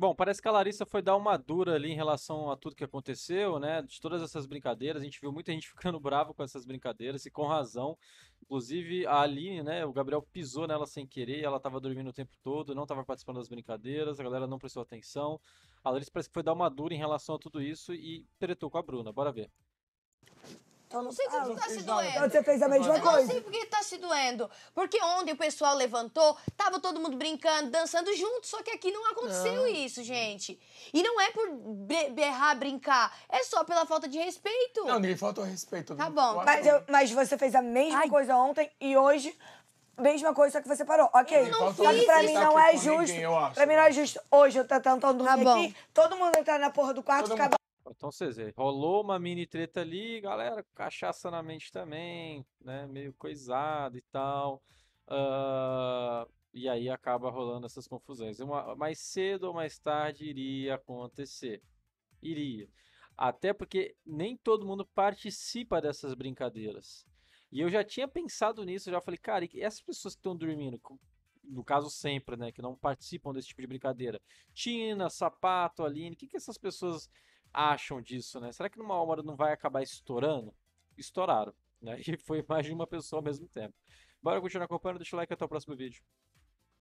Bom, parece que a Larissa foi dar uma dura ali em relação a tudo que aconteceu, né? De todas essas brincadeiras, a gente viu muita gente ficando bravo com essas brincadeiras e com razão. Inclusive a Aline, né? O Gabriel pisou nela sem querer, ela tava dormindo o tempo todo, não tava participando das brincadeiras, a galera não prestou atenção. A Larissa parece que foi dar uma dura em relação a tudo isso e tretou com a Bruna. Bora ver. Eu não sei por ah, que tu tá se doendo. Então você fez a mesma eu coisa. Eu não sei por que tá se doendo. Porque ontem o pessoal levantou, tava todo mundo brincando, dançando junto, só que aqui não aconteceu não. Ah. isso, gente. E não é por berrar, brincar, é só pela falta de respeito. Não, ninguém o respeito. Tá bom. Mas, eu, mas você fez a mesma Ai. coisa ontem e hoje mesma coisa, só que você parou. Ok. Eu não só que pra mim não é justo. Ninguém, pra mim não é justo. Hoje eu tô tentando dormir tá aqui, todo mundo entrar na porra do quarto, todo acabar. Então vocês vê, rolou uma mini treta ali, galera, cachaça na mente também, né? Meio coisado e tal. Uh, e aí acaba rolando essas confusões. Uma, mais cedo ou mais tarde iria acontecer. Iria. Até porque nem todo mundo participa dessas brincadeiras. E eu já tinha pensado nisso, já falei, cara, e essas pessoas que estão dormindo, no caso sempre, né, que não participam desse tipo de brincadeira, Tina, Sapato, Aline, o que, que essas pessoas acham disso, né? Será que numa hora não vai acabar estourando? Estouraram, né? E foi mais de uma pessoa ao mesmo tempo. Bora continuar acompanhando, deixa o like até o próximo vídeo.